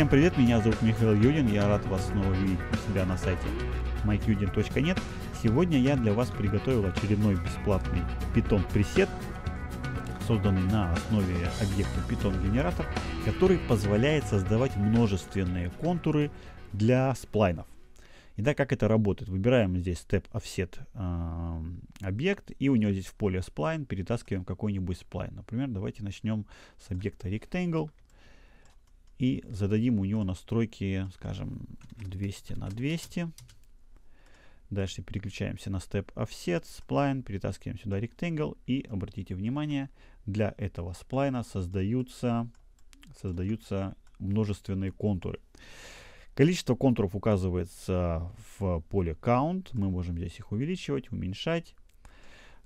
Всем привет, меня зовут Михаил Юдин, я рад вас снова видеть у себя на сайте mikeyudin.net. Сегодня я для вас приготовил очередной бесплатный Python пресет, созданный на основе объекта Python генератор, который позволяет создавать множественные контуры для сплайнов. Итак, как это работает? Выбираем здесь Step Offset э, объект, и у него здесь в поле сплайн перетаскиваем какой-нибудь сплайн. Например, давайте начнем с объекта Rectangle и зададим у него настройки, скажем, 200 на 200. Дальше переключаемся на степ Offset, Spline, перетаскиваем сюда Rectangle и обратите внимание, для этого сплайна создаются, создаются множественные контуры. Количество контуров указывается в поле Count, мы можем здесь их увеличивать, уменьшать.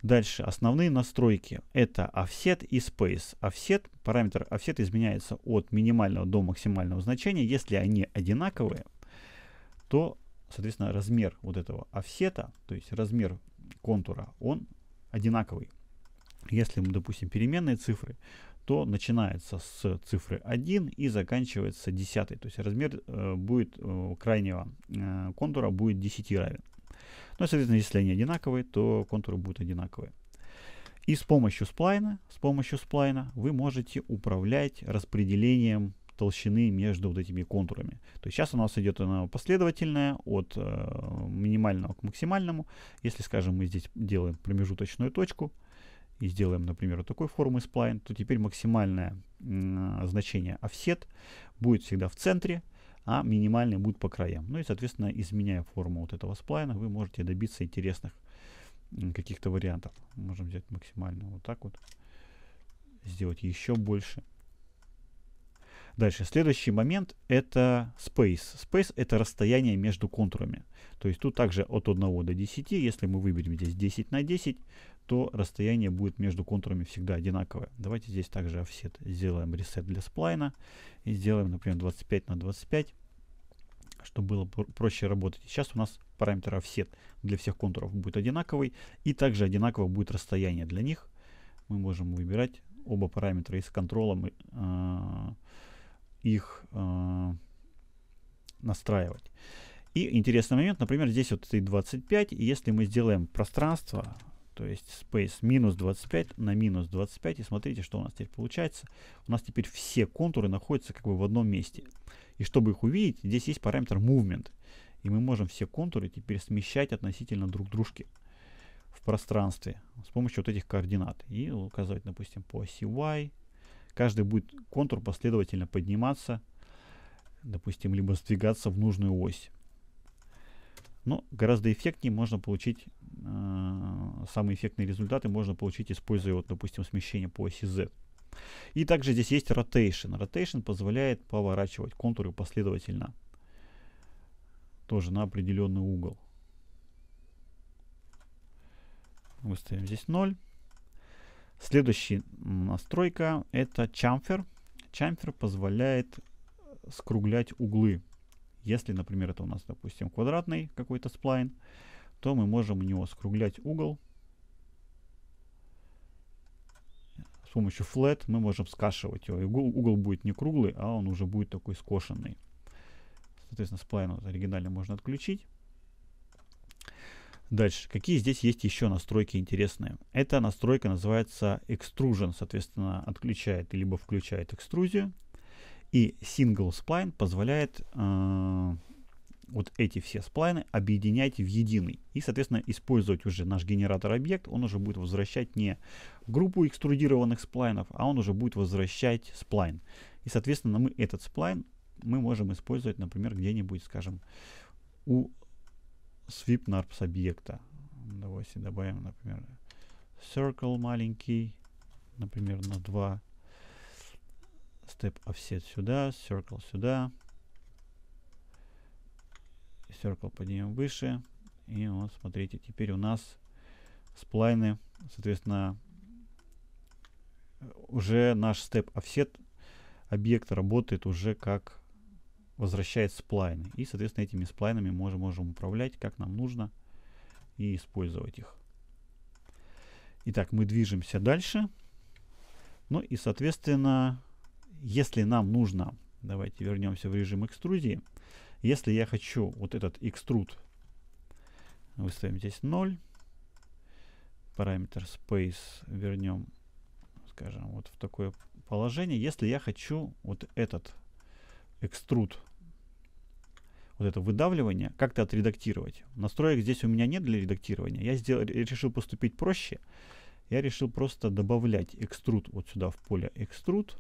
Дальше основные настройки. Это offset и space. Offset, параметр offset изменяется от минимального до максимального значения. Если они одинаковые, то, соответственно, размер вот этого офсета, то есть размер контура, он одинаковый. Если мы, допустим, переменные цифры, то начинается с цифры 1 и заканчивается 10. То есть размер э, будет э, крайнего э, контура будет 10 равен. Ну соответственно, если они одинаковые, то контуры будут одинаковые. И с помощью сплайна, с помощью сплайна вы можете управлять распределением толщины между вот этими контурами. То есть сейчас у нас идет она последовательная от э, минимального к максимальному. Если, скажем, мы здесь делаем промежуточную точку и сделаем, например, вот такой формы сплайн, то теперь максимальное э, значение offset будет всегда в центре, а минимальный будет по краям. Ну и, соответственно, изменяя форму вот этого сплайна, вы можете добиться интересных каких-то вариантов. Можем взять максимально вот так вот, сделать еще больше. Дальше, следующий момент это space. Space это расстояние между контурами. То есть тут также от 1 до 10, если мы выберем здесь 10 на 10, то расстояние будет между контурами всегда одинаковое. Давайте здесь также offset сделаем reset для сплайна и сделаем, например, 25 на 25, чтобы было проще работать. Сейчас у нас параметр offset для всех контуров будет одинаковый и также одинаково будет расстояние для них. Мы можем выбирать оба параметра и с контролом э, их э, настраивать. И интересный момент, например, здесь вот стоит 25, и если мы сделаем пространство то есть space минус 25 на минус 25. И смотрите, что у нас теперь получается. У нас теперь все контуры находятся как бы в одном месте. И чтобы их увидеть, здесь есть параметр movement. И мы можем все контуры теперь смещать относительно друг дружки в пространстве с помощью вот этих координат. И указывать, допустим, по оси Y. Каждый будет контур последовательно подниматься, допустим, либо сдвигаться в нужную ось. Но гораздо эффектнее можно получить а, самые эффектные результаты можно получить, используя, вот, допустим, смещение по оси Z. И также здесь есть Rotation. Rotation позволяет поворачивать контуры последовательно. Тоже на определенный угол. Выставим здесь 0. Следующая настройка это Chamfer. Chamfer позволяет скруглять углы. Если, например, это у нас, допустим, квадратный какой-то сплайн, то мы можем у него скруглять угол помощью flat мы можем скашивать его. И угол будет не круглый, а он уже будет такой скошенный. Соответственно, сплайн вот оригинально можно отключить. Дальше. Какие здесь есть еще настройки интересные? Эта настройка называется Extrusion. Соответственно, отключает либо включает экструзию. И Single Spline позволяет э вот эти все сплайны объединять в единый. И, соответственно, использовать уже наш генератор объект, он уже будет возвращать не группу экструдированных сплайнов, а он уже будет возвращать сплайн. И, соответственно, мы этот сплайн мы можем использовать, например, где-нибудь, скажем, у sweep с объекта. Давайте добавим, например, circle маленький, например, на 2. Step offset сюда, circle сюда. Circle поднимем выше. И вот смотрите, теперь у нас сплайны, соответственно, уже наш степ offset объект работает уже как возвращает сплайны. И, соответственно, этими сплайнами мы можем, можем управлять, как нам нужно, и использовать их. Итак, мы движемся дальше. Ну и, соответственно, если нам нужно, давайте вернемся в режим экструзии, если я хочу вот этот extrude, выставим здесь 0, параметр space вернем, скажем, вот в такое положение. Если я хочу вот этот extrude вот это выдавливание, как-то отредактировать. Настроек здесь у меня нет для редактирования. Я сделал, решил поступить проще. Я решил просто добавлять экструд вот сюда в поле extrude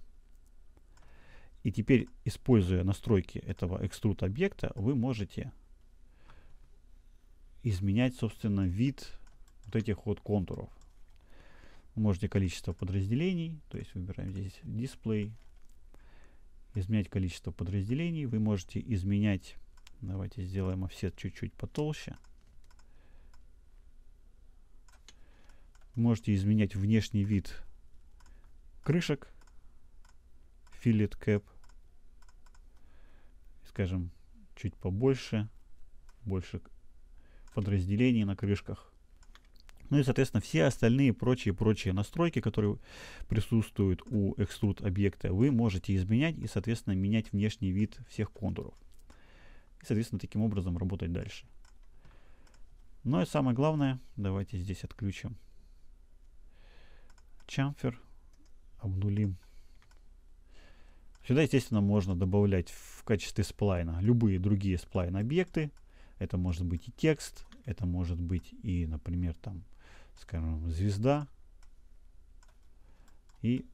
и теперь, используя настройки этого экструд объекта, вы можете изменять, собственно, вид вот этих вот контуров. Вы можете количество подразделений, то есть выбираем здесь дисплей, изменять количество подразделений. Вы можете изменять, давайте сделаем офсет чуть-чуть потолще. Можете изменять внешний вид крышек, филет кэп скажем, чуть побольше, больше подразделений на крышках. Ну и, соответственно, все остальные прочие-прочие настройки, которые присутствуют у Extrude объекта, вы можете изменять и, соответственно, менять внешний вид всех контуров. И, соответственно, таким образом работать дальше. Ну и самое главное, давайте здесь отключим чамфер, обнулим Сюда, естественно, можно добавлять в качестве сплайна любые другие сплайн-объекты. Это может быть и текст, это может быть и, например, там, скажем, звезда. И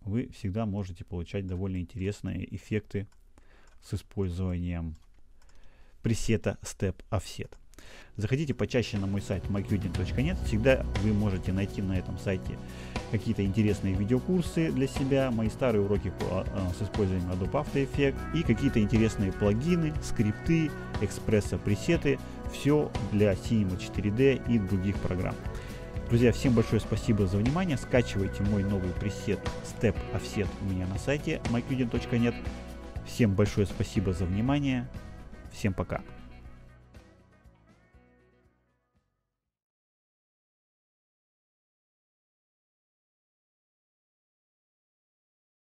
вы всегда можете получать довольно интересные эффекты с использованием пресета Step Offset. Заходите почаще на мой сайт mycudin.net. Всегда вы можете найти на этом сайте какие-то интересные видеокурсы для себя, мои старые уроки а, а, с использованием Adobe After Effects и какие-то интересные плагины, скрипты, экспресса, пресеты. Все для Cinema 4D и других программ. Друзья, всем большое спасибо за внимание. Скачивайте мой новый пресет Step Offset у меня на сайте mycudin.net. Всем большое спасибо за внимание. Всем пока.